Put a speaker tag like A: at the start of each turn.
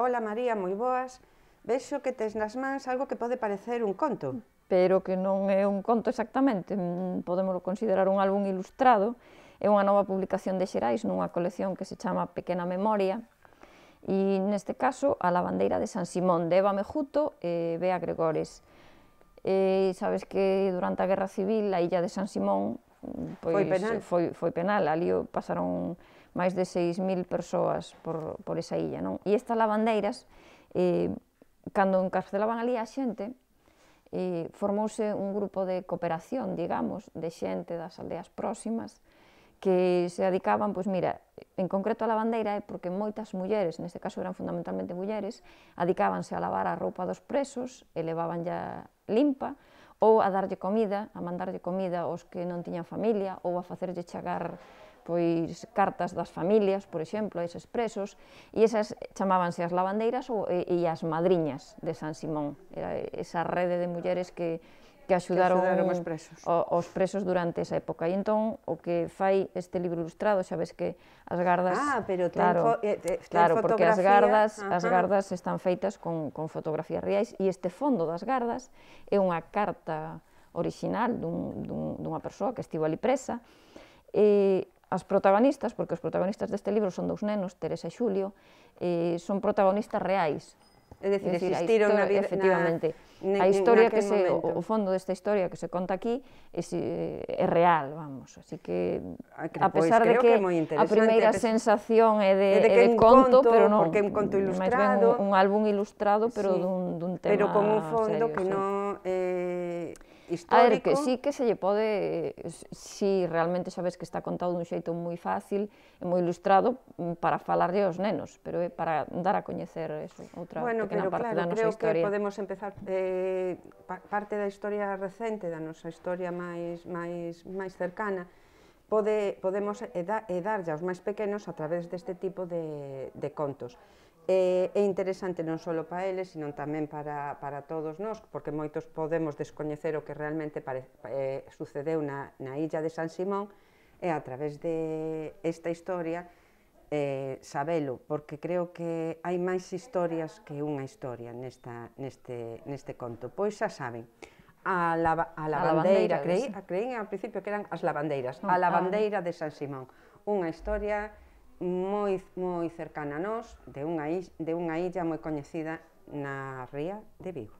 A: Ola María, moi boas. Vexo que tes nas mans algo que pode parecer
B: un conto. Pero que non é un conto exactamente, mm, podemos considerar un álbum ilustrado. É unha nova publicación de Xerais nunha colección que se chama Pequena Memoria, e neste caso a lavandeira de San Simón de Eva Mejuto e Bea Gregores. E sabes que durante a Guerra Civil a illa de San Simón pois, foi penal. Eh, foi, foi penal, ali pasaron máis de 6.000 persoas por, por esa illa, non? E estas lavandeiras, eh, cando encarcelaban ali a xente, eh, formouse un grupo de cooperación, digamos, de xente das aldeas próximas, que se dedicaban, pois mira, en concreto a lavandeira é porque moitas mulleres, neste caso eran fundamentalmente mulleres, adicábanse a lavar a roupa dos presos, elevaban ya limpa, ou a darlle comida, a mandarlle comida aos que non tiñan familia, ou a facerlle chegar pois cartas das familias, por exemplo, a eses presos, e esas chamábanse as lavandeiras ou, e, e as madriñas de San Simón. Era esa rede de mulleres que que axudaron, que os, presos. O, os presos durante esa época. E entón, o que fai este libro ilustrado, xa ves que as gardas... Ah, pero ten, claro, eh, ten, ten claro, porque as gardas, ajá. as gardas están feitas con, con fotografías reais e este fondo das gardas é unha carta original dun, dun, dunha persoa que estivo ali presa. E as protagonistas, porque os protagonistas deste libro son dous nenos, Teresa e Xulio, eh, son protagonistas reais, Es decir, es existir una vida... Efectivamente. la a historia que se, o, fondo desta historia que se conta aquí es eh, real, vamos, así que ah, a, pues pesar de que, que a primeira sensación é de, é que conto, pero no, porque un conto ilustrado, un, álbum ilustrado, pero de dun, dun tema Pero con un fondo que no...
A: Eh, histórico. A ver, que sí
B: que se lle pode, si realmente sabes que está contado dun xeito moi fácil e moi ilustrado mm, para falarlle aos nenos, pero é para dar a coñecer eso, outra bueno, pequena pero, parte claro, da nosa creo historia. creo que
A: podemos empezar eh, parte da historia recente, da nosa historia máis, máis, máis cercana, pode, podemos e eh, edarlle eh, aos máis pequenos a través deste tipo de, de contos eh, é interesante non só para eles, sino tamén para, para todos nós, porque moitos podemos descoñecer o que realmente pare, eh, sucedeu na, na illa de San Simón, e a través de esta historia eh, sabelo, porque creo que hai máis historias que unha historia nesta, neste, neste conto. Pois xa saben, a, la, a lavandeira, a lavandeira creí, creí ao principio que eran as lavandeiras, ah, a ah. lavandeira de San Simón, unha historia moi moi cercana a nós, de unha illa, de unha illa moi coñecida na ría de Vigo.